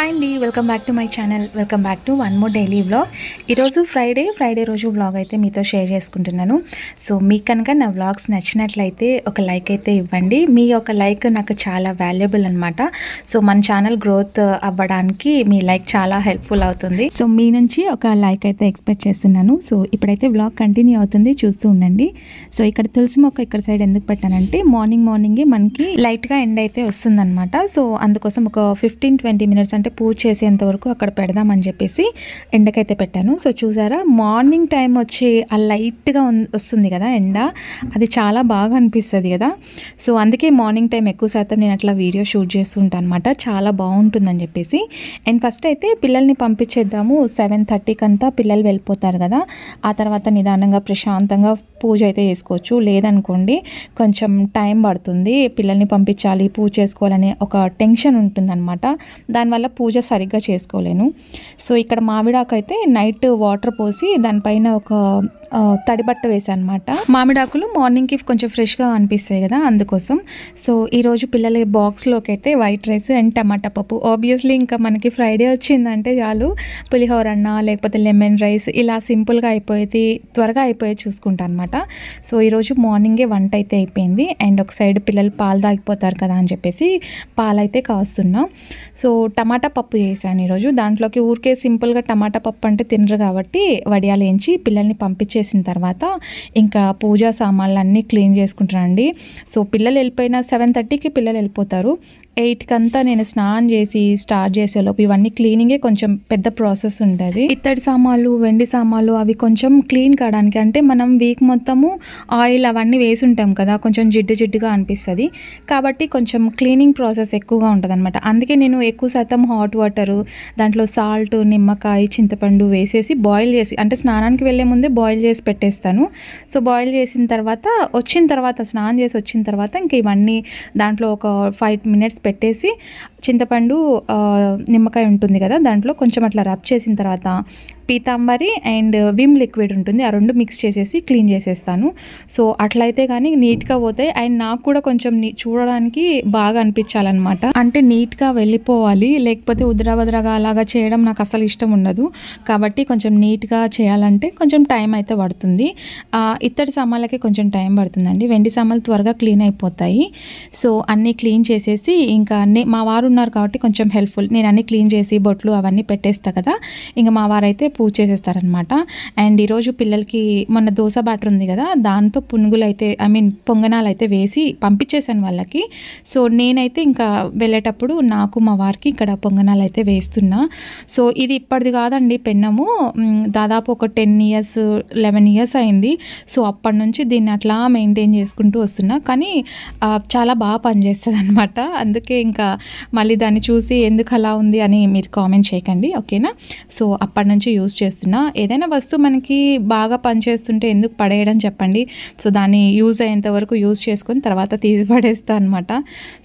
hi అండి welcome back to my channel welcome back to one more daily vlog ఈరోజు Friday Friday రోజు vlog అయితే మీతో share చేసుకుంటున్నాను సో మీకు కనుక నా వ్లాగ్స్ నచ్చినట్లయితే ఒక లైక్ అయితే ఇవ్వండి మీ యొక్క లైక్ నాకు చాలా వాల్యుబుల్ అనమాట సో మన ఛానల్ గ్రోత్ అవ్వడానికి మీ లైక్ చాలా హెల్ప్ఫుల్ అవుతుంది సో మీ నుంచి ఒక లైక్ అయితే ఎక్స్పెక్ట్ చేస్తున్నాను సో ఇప్పుడైతే వ్లాగ్ కంటిన్యూ అవుతుంది చూస్తూ ఉండండి సో ఇక్కడ తులసి మొక్క ఇక్కడ సైడ్ ఎందుకు పెట్టానంటే మార్నింగ్ మార్నింగే మనకి లైట్గా ఎండ్ అయితే వస్తుందన్నమాట సో అందుకోసం ఒక ఫిఫ్టీన్ ట్వంటీ మినిట్స్ అంటే అంటే పూజ చేసేంత వరకు అక్కడ పెడదామని చెప్పేసి ఎండకైతే పెట్టాను సో చూసారా మార్నింగ్ టైం వచ్చి ఆ లైట్గా వస్తుంది కదా ఎండ అది చాలా బాగా అనిపిస్తుంది కదా సో అందుకే మార్నింగ్ టైం ఎక్కువ శాతం నేను అట్లా వీడియో షూట్ చేస్తుంటాను అనమాట చాలా బాగుంటుందని చెప్పేసి అండ్ ఫస్ట్ అయితే పిల్లల్ని పంపించేద్దాము సెవెన్ థర్టీకి అంతా పిల్లలు వెళ్ళిపోతారు కదా ఆ తర్వాత నిదానంగా ప్రశాంతంగా పూజ అయితే చేసుకోవచ్చు లేదనుకోండి కొంచెం టైం పడుతుంది పిల్లల్ని పంపించాలి పూజ చేసుకోవాలని ఒక టెన్షన్ ఉంటుందన్నమాట దానివల్ల పూజ సరిగ్గా చేసుకోలేను సో ఇక్కడ మామిడాకు అయితే నైట్ వాటర్ పోసి దానిపైన ఒక తడిబట్ట వేసాను అనమాట మామిడాకులు మార్నింగ్కి కొంచెం ఫ్రెష్గా అనిపిస్తాయి కదా అందుకోసం సో ఈరోజు పిల్లల బాక్స్లోకి అయితే వైట్ రైస్ అండ్ టమాటా పప్పు ఆబ్వియస్లీ ఇంకా మనకి ఫ్రైడే వచ్చిందంటే చాలు పులిహోర అన్న లేకపోతే లెమన్ రైస్ ఇలా సింపుల్గా అయిపోయేది త్వరగా అయిపోయే చూసుకుంటాను అనమాట సో ఈరోజు మార్నింగే వంట అయితే అయిపోయింది అండ్ ఒక సైడ్ పిల్లలు పాలు తాగిపోతారు కదా అని చెప్పేసి పాలైతే కాస్తున్నాం సో టమాటా టమాటా పప్పు చేశాను ఈరోజు దాంట్లోకి ఊరికే సింపుల్గా టమాటా పప్పు అంటే తినరు కాబట్టి వడియాలు వేయించి పిల్లల్ని పంపించేసిన తర్వాత ఇంకా పూజా సామాన్లు అన్నీ క్లీన్ చేసుకుంటానండి సో పిల్లలు వెళ్ళిపోయిన సెవెన్ థర్టీకి పిల్లలు వెళ్ళిపోతారు ఎయిట్కి అంతా నేను స్నానం చేసి స్టార్ట్ చేసేలోపు ఇవన్నీ క్లీనింగే కొంచెం పెద్ద ప్రాసెస్ ఉంటుంది ఇత్తడి సామాన్లు వెండి సామాన్లు అవి కొంచెం క్లీన్ కావడానికి అంటే మనం వీక్ మొత్తము ఆయిల్ అవన్నీ వేసి ఉంటాం కదా కొంచెం జిడ్డు జిడ్డుగా అనిపిస్తుంది కాబట్టి కొంచెం క్లీనింగ్ ప్రాసెస్ ఎక్కువగా ఉంటుంది అనమాట అందుకే నేను ఎక్కువ శాతం హాట్ వాటరు దాంట్లో సాల్ట్ నిమ్మకాయ చింతపండు వేసేసి బాయిల్ చేసి అంటే స్నానానికి వెళ్ళే ముందే బాయిల్ చేసి పెట్టేస్తాను సో బాయిల్ చేసిన తర్వాత వచ్చిన తర్వాత స్నానం చేసి వచ్చిన తర్వాత ఇంక ఇవన్నీ దాంట్లో ఒక ఫైవ్ మినిట్స్ పెట్టేసి చింతపండు నిమ్మకాయ ఉంటుంది కదా దాంట్లో కొంచెం అట్లా రబ్ చేసిన తర్వాత పీతాంబరి అండ్ విమ్ లిక్విడ్ ఉంటుంది ఆ రెండు మిక్స్ చేసేసి క్లీన్ చేసేస్తాను సో అట్లయితే కానీ నీట్గా పోతాయి అండ్ నాకు కూడా కొంచెం చూడడానికి బాగా అనిపించాలన్నమాట అంటే నీట్గా వెళ్ళిపోవాలి లేకపోతే ఉద్రభద్రగా అలాగా చేయడం నాకు అసలు ఇష్టం ఉండదు కాబట్టి కొంచెం నీట్గా చేయాలంటే కొంచెం టైం అయితే పడుతుంది ఇత్తడి సామాన్లకి కొంచెం టైం పడుతుందండి వెండి సామాన్లు త్వరగా క్లీన్ అయిపోతాయి సో అన్నీ క్లీన్ చేసేసి ఇంకా మా వారు ఉన్నారు కాబట్టి కొంచెం హెల్ప్ఫుల్ నేను అన్నీ క్లీన్ చేసి బొట్లు అవన్నీ పెట్టేస్తా కదా ఇంకా మా వారైతే పూజ చేసేస్తారనమాట అండ్ ఈరోజు పిల్లలకి మొన్న దోశ బ్యాటర్ ఉంది కదా దాంతో పునుగులు అయితే ఐ మీన్ పొంగనాలు అయితే వేసి పంపించేశాను వాళ్ళకి సో నేనైతే ఇంకా వెళ్ళేటప్పుడు నాకు మా వారికి ఇక్కడ పొంగనాలు అయితే వేస్తున్నా సో ఇది ఇప్పటిది కాదండి పెన్నము దాదాపు ఒక టెన్ ఇయర్స్ లెవెన్ ఇయర్స్ అయింది సో అప్పటి నుంచి దీన్ని అట్లా మెయింటైన్ చేసుకుంటూ వస్తున్నా కానీ చాలా బాగా పనిచేస్తుంది అనమాట అందుకే ఇంకా మళ్ళీ దాన్ని చూసి ఎందుకు అలా ఉంది అని మీరు కామెంట్ చేయకండి ఓకేనా సో అప్పటి నుంచి యూస్ యూజ్ చేస్తున్నా ఏదైనా వస్తువు మనకి బాగా పనిచేస్తుంటే ఎందుకు పడేయడం చెప్పండి సో దాన్ని యూజ్ అయ్యేంత వరకు యూజ్ చేసుకొని తర్వాత తీసి పడేస్తా అనమాట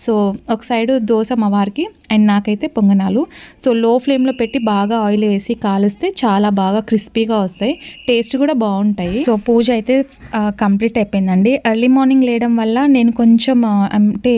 సో ఒక సైడ్ దోశ మా వారికి అండ్ నాకైతే పొంగనాలు సో లో ఫ్లేమ్లో పెట్టి బాగా ఆయిల్ వేసి కాలిస్తే చాలా బాగా క్రిస్పీగా వస్తాయి టేస్ట్ కూడా బాగుంటాయి సో పూజ అయితే కంప్లీట్ అయిపోయిందండి ఎర్లీ మార్నింగ్ లేయడం వల్ల నేను కొంచెం అంటే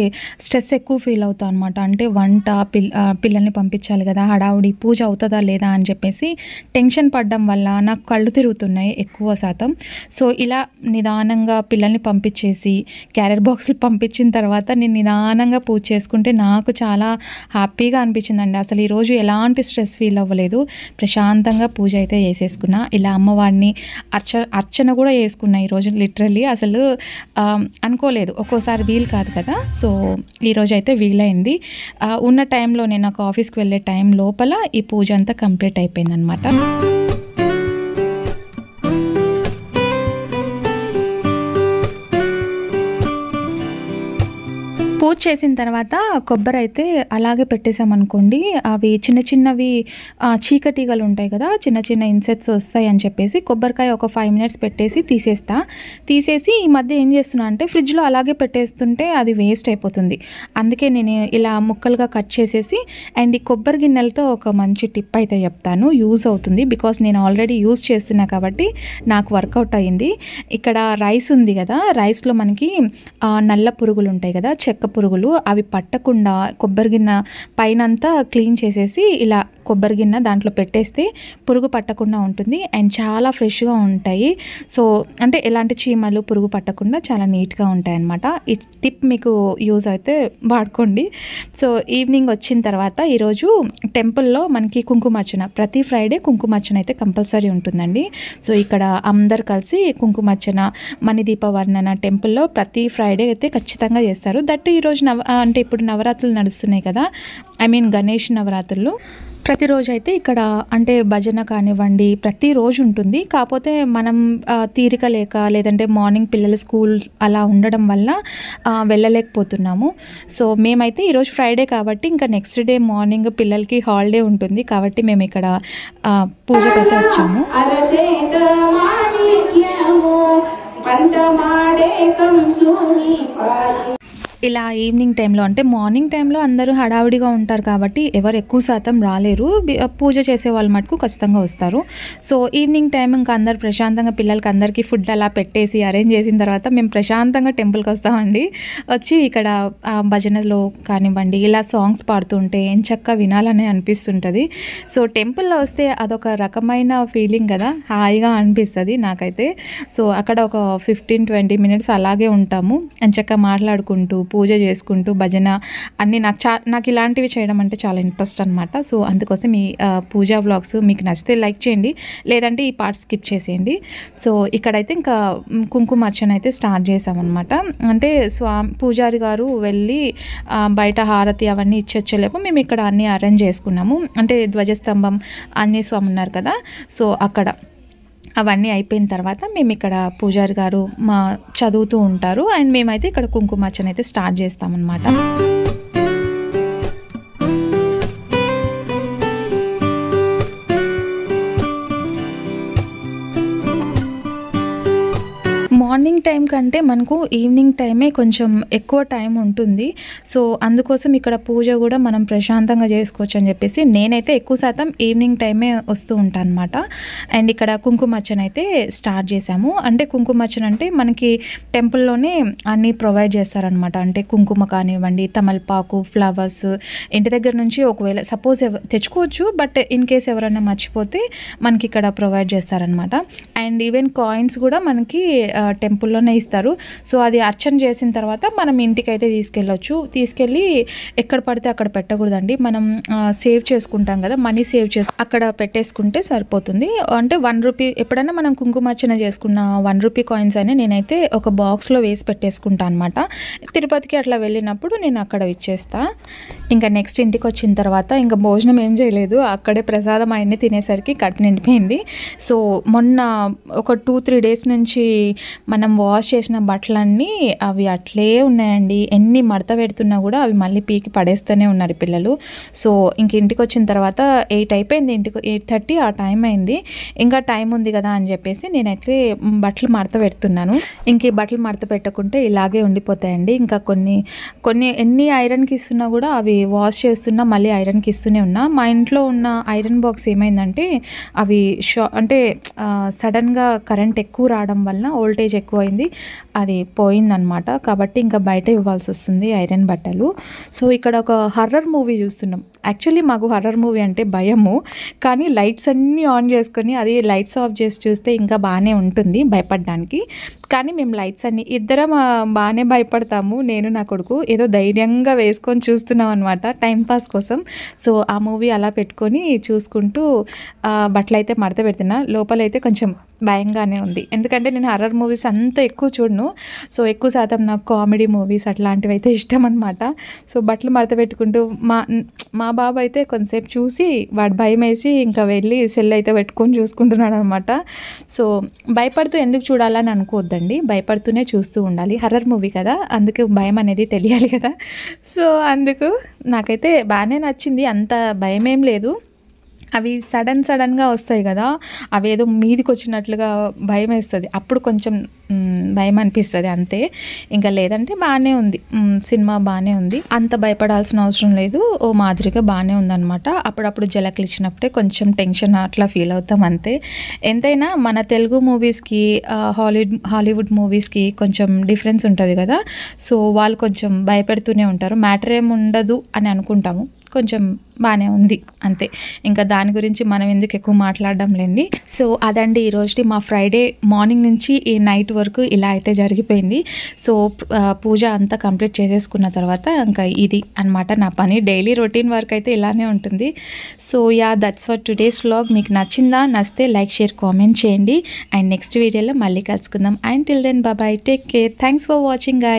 స్ట్రెస్ ఎక్కువ ఫీల్ అవుతాను అనమాట అంటే వంట పిల్ పిల్లల్ని పంపించాలి కదా హడావుడి పూజ అవుతుందా లేదా అని చెప్పేసి టెన్ టెన్షన్ పడడం వల్ల నాకు కళ్ళు తిరుగుతున్నాయి ఎక్కువ శాతం సో ఇలా నిదానంగా పిల్లల్ని పంపించేసి క్యారెట్ బాక్స్లు పంపించిన తర్వాత నేను నిదానంగా పూజ చేసుకుంటే నాకు చాలా హ్యాపీగా అనిపించిందండి అసలు ఈరోజు ఎలాంటి స్ట్రెస్ ఫీల్ అవ్వలేదు ప్రశాంతంగా పూజ అయితే చేసేసుకున్నా ఇలా అమ్మవారిని అర్చ అర్చన కూడా చేసుకున్నా ఈరోజు లిటరల్లీ అసలు అనుకోలేదు ఒక్కోసారి వీలు కాదు కదా సో ఈరోజు అయితే వీలైంది ఉన్న టైంలో నేను నాకు ఆఫీస్కి వెళ్ళే టైం లోపల ఈ పూజ అంతా కంప్లీట్ అయిపోయిందనమాట పూజ చేసిన తర్వాత కొబ్బరి అయితే అలాగే పెట్టేసామనుకోండి అవి చిన్న చిన్నవి చీకటీగలు ఉంటాయి కదా చిన్న చిన్న ఇన్సెట్స్ వస్తాయి అని చెప్పేసి కొబ్బరికాయ ఒక ఫైవ్ మినిట్స్ పెట్టేసి తీసేస్తా తీసేసి ఈ మధ్య ఏం చేస్తున్నా అంటే ఫ్రిడ్జ్లో అలాగే పెట్టేస్తుంటే అది వేస్ట్ అయిపోతుంది అందుకే నేను ఇలా ముక్కలుగా కట్ చేసేసి అండ్ ఈ కొబ్బరి గిన్నెలతో ఒక మంచి టిప్ అయితే చెప్తాను యూజ్ అవుతుంది బికాస్ నేను ఆల్రెడీ యూజ్ చేస్తున్నా కాబట్టి నాకు వర్కౌట్ అయ్యింది ఇక్కడ రైస్ ఉంది కదా రైస్లో మనకి నల్ల పురుగులు ఉంటాయి కదా చెక్క పురుగులు అవి పట్టకుండా కొబ్బరి గిన్నె పైనంతా క్లీన్ చేసేసి ఇలా కొబ్బరి గిన్న దాంట్లో పెట్టేస్తే పురుగు పట్టకుండా ఉంటుంది అండ్ చాలా ఫ్రెష్గా ఉంటాయి సో అంటే ఎలాంటి చీమలు పురుగు పట్టకుండా చాలా నీట్గా ఉంటాయి అనమాట ఈ టిప్ మీకు యూజ్ అయితే వాడుకోండి సో ఈవినింగ్ వచ్చిన తర్వాత ఈరోజు టెంపుల్లో మనకి కుంకుమార్చన ప్రతి ఫ్రైడే కుంకుమార్చన అయితే కంపల్సరీ ఉంటుందండి సో ఇక్కడ అందరు కలిసి కుంకుమార్చన మణిదీప వర్ణన టెంపుల్లో ప్రతి ఫ్రైడే అయితే ఖచ్చితంగా చేస్తారు దట్ ఈరోజు నవ అంటే ఇప్పుడు నవరాత్రులు నడుస్తున్నాయి కదా ఐ మీన్ గణేష్ నవరాత్రులు ప్రతిరోజు అయితే ఇక్కడ అంటే భజన కానివ్వండి ప్రతిరోజు ఉంటుంది కాకపోతే మనం తీరిక లేక లేదంటే మార్నింగ్ పిల్లల స్కూల్ అలా ఉండడం వల్ల వెళ్ళలేకపోతున్నాము సో మేమైతే ఈరోజు ఫ్రైడే కాబట్టి ఇంకా నెక్స్ట్ డే మార్నింగ్ పిల్లలకి హాలిడే ఉంటుంది కాబట్టి మేము ఇక్కడ పూజకైతే వచ్చాము పంట మాడే పాలి ఇలా ఈవినింగ్ టైంలో అంటే మార్నింగ్ టైంలో అందరూ హడావిడిగా ఉంటారు కాబట్టి ఎవరు ఎక్కువ శాతం రాలేరు పూజ చేసే వాళ్ళు మటుకు ఖచ్చితంగా వస్తారు సో ఈవినింగ్ టైం ఇంకా అందరు ప్రశాంతంగా పిల్లలకి అందరికీ ఫుడ్ అలా పెట్టేసి అరేంజ్ చేసిన తర్వాత మేము ప్రశాంతంగా టెంపుల్కి వస్తామండి వచ్చి ఇక్కడ భజనలో కానివ్వండి ఇలా సాంగ్స్ పాడుతుంటే ఏం చక్క వినాలని అనిపిస్తుంటుంది సో టెంపుల్లో వస్తే అదొక రకమైన ఫీలింగ్ కదా హాయిగా అనిపిస్తుంది నాకైతే సో అక్కడ ఒక ఫిఫ్టీన్ ట్వంటీ మినిట్స్ అలాగే ఉంటాము ఎంచక్క మాట్లాడుకుంటూ పూజ చేసుకుంటూ భజన అన్నీ నాకు చా నాకు ఇలాంటివి చేయడం అంటే చాలా ఇంట్రెస్ట్ అనమాట సో అందుకోసం మీ పూజా బ్లాగ్స్ మీకు నచ్చితే లైక్ చేయండి లేదంటే ఈ పార్ట్ స్కిప్ చేసేయండి సో ఇక్కడైతే ఇంకా కుంకుమ అర్చన అయితే స్టార్ట్ చేసామన్నమాట అంటే స్వామి పూజారి గారు వెళ్ళి బయట హారతి అవన్నీ ఇచ్చొచ్చలేపు మేము ఇక్కడ అన్నీ అరేంజ్ చేసుకున్నాము అంటే ధ్వజస్తంభం అన్నీ స్వామి ఉన్నారు కదా సో అక్కడ అవన్నీ అయిపోయిన తర్వాత మేము ఇక్కడ పూజారి గారు మా చదువుతూ ఉంటారు అండ్ మేమైతే ఇక్కడ కుంకుమార్చన అయితే స్టార్ట్ చేస్తామన్నమాట టైం కంటే మనకు ఈవినింగ్ టైమే కొంచెం ఎక్కువ టైం ఉంటుంది సో అందుకోసం ఇక్కడ పూజ కూడా మనం ప్రశాంతంగా చేసుకోవచ్చు అని చెప్పేసి నేనైతే ఎక్కువ శాతం ఈవినింగ్ టైమే వస్తూ ఉంటాను అనమాట అండ్ ఇక్కడ కుంకుమచ్చన్ అయితే స్టార్ట్ చేశాము అంటే కుంకుమచ్చన్ అంటే మనకి టెంపుల్లోనే అన్నీ ప్రొవైడ్ చేస్తారనమాట అంటే కుంకుమ కానివ్వండి తమలపాకు ఫ్లవర్స్ ఇంటి దగ్గర నుంచి ఒకవేళ సపోజ్ తెచ్చుకోవచ్చు బట్ ఇన్ కేస్ ఎవరైనా మర్చిపోతే మనకి ఇక్కడ ప్రొవైడ్ చేస్తారనమాట అండ్ ఈవెన్ కాయిన్స్ కూడా మనకి టెంపుల్లో షాప్లోనే ఇస్తారు సో అది అర్చన చేసిన తర్వాత మనం ఇంటికైతే తీసుకెళ్ళొచ్చు తీసుకెళ్ళి ఎక్కడ పడితే అక్కడ పెట్టకూడదండి మనం సేవ్ చేసుకుంటాం కదా మనీ సేవ్ చేసు అక్కడ పెట్టేసుకుంటే సరిపోతుంది అంటే వన్ రూపీ ఎప్పుడైనా మనం కుంకుమార్చన చేసుకున్న వన్ రూపీ కాయిన్స్ అని నేనైతే ఒక బాక్స్లో వేసి పెట్టేసుకుంటా అనమాట తిరుపతికి అట్లా వెళ్ళినప్పుడు నేను అక్కడ ఇచ్చేస్తా ఇంకా నెక్స్ట్ ఇంటికి వచ్చిన తర్వాత ఇంకా భోజనం ఏం చేయలేదు అక్కడే ప్రసాదం ఆయన్ని తినేసరికి కట్ నిండిపోయింది సో మొన్న ఒక టూ త్రీ డేస్ నుంచి మనం వాష్ చేసిన బట్టలన్నీ అవి అట్లే ఉన్నాయండి ఎన్ని మడత పెడుతున్నా కూడా అవి మళ్ళీ పీకి పడేస్తూనే ఉన్నారు పిల్లలు సో ఇంక ఇంటికి వచ్చిన తర్వాత ఎయిట్ అయిపోయింది ఇంటికి ఎయిట్ థర్టీ ఆ టైం అయింది ఇంకా టైం ఉంది కదా అని చెప్పేసి నేనైతే బట్టలు మడత పెడుతున్నాను ఇంక ఈ బట్టలు మడత పెట్టకుంటే ఇలాగే ఉండిపోతాయండి ఇంకా కొన్ని కొన్ని ఎన్ని ఐరన్కి ఇస్తున్నా కూడా అవి వాష్ చేస్తున్నా మళ్ళీ ఐరన్కి ఇస్తూనే ఉన్నా మా ఇంట్లో ఉన్న ఐరన్ బాక్స్ ఏమైందంటే అవి షా అంటే సడన్గా కరెంట్ ఎక్కువ రావడం వలన ఓల్టేజ్ ఎక్కువ పోయింది అది పోయిందనమాట కాబట్టి ఇంకా బయట ఇవ్వాల్సి వస్తుంది ఐరన్ బట్టలు సో ఇక్కడ ఒక హర్రర్ మూవీ చూస్తున్నాం యాక్చువల్లీ మాకు హర్రర్ మూవీ అంటే భయము కానీ లైట్స్ అన్నీ ఆన్ చేసుకొని అది లైట్స్ ఆఫ్ చేసి చూస్తే ఇంకా బాగానే ఉంటుంది భయపడడానికి కానీ మేము లైట్స్ అన్ని ఇద్దరం బాగానే భయపడతాము నేను నా కొడుకు ఏదో ధైర్యంగా వేసుకొని చూస్తున్నాం అనమాట టైంపాస్ కోసం సో ఆ మూవీ అలా పెట్టుకొని చూసుకుంటూ బట్టలు అయితే మడత పెడుతున్నా లోపలైతే కొంచెం భయంగానే ఉంది ఎందుకంటే నేను హర్రర్ మూవీస్ అంత అంత ఎక్కువ చూడను సో ఎక్కువ శాతం నాకు కామెడీ మూవీస్ అట్లాంటివి అయితే ఇష్టం అనమాట సో బట్టలు మడత పెట్టుకుంటూ మా మా బాబు అయితే కొంతసేపు చూసి వాడు భయం వేసి ఇంకా వెళ్ళి సెల్ అయితే పెట్టుకొని చూసుకుంటున్నాడు అనమాట సో భయపడుతూ ఎందుకు చూడాలని అనుకోవద్దండి భయపడుతూనే చూస్తూ ఉండాలి హర్రర్ మూవీ కదా అందుకే భయం అనేది తెలియాలి కదా సో అందుకు నాకైతే బాగానే నచ్చింది అంత భయం లేదు అవి సడన్ సడన్గా వస్తాయి కదా అవి ఏదో మీదికి వచ్చినట్లుగా భయం వేస్తుంది అప్పుడు కొంచెం భయం అనిపిస్తుంది అంతే ఇంకా లేదంటే బాగానే ఉంది సినిమా బాగానే ఉంది అంత భయపడాల్సిన అవసరం లేదు ఓ మాదిరిగా బాగానే ఉందన్నమాట అప్పుడప్పుడు జలకలు ఇచ్చినప్పుడే కొంచెం టెన్షన్ అట్లా ఫీల్ అవుతాం అంతే ఎంతైనా మన తెలుగు మూవీస్కి హాలీవుడ్ హాలీవుడ్ మూవీస్కి కొంచెం డిఫరెన్స్ ఉంటుంది కదా సో వాళ్ళు కొంచెం భయపెడుతూనే ఉంటారు మ్యాటర్ ఏమి ఉండదు అని అనుకుంటాము కొంచెం బాగానే ఉంది అంతే ఇంకా దాని గురించి మనం ఎందుకు ఎక్కువ మాట్లాడడం లేండి సో అదండి ఈరోజుటి మా ఫ్రైడే మార్నింగ్ నుంచి ఈ నైట్ వరకు ఇలా అయితే జరిగిపోయింది సో పూజ అంతా కంప్లీట్ చేసేసుకున్న తర్వాత ఇంకా ఇది అనమాట నా పని డైలీ రొటీన్ వర్క్ అయితే ఇలానే ఉంటుంది so ya that's for today's vlog మీకు నచ్చిందా నచ్చితే లైక్ షేర్ కామెంట్ చేయండి అండ్ నెక్స్ట్ వీడియోలో మళ్ళీ కలుసుకుందాం and till then bye bye take care thanks for watching guy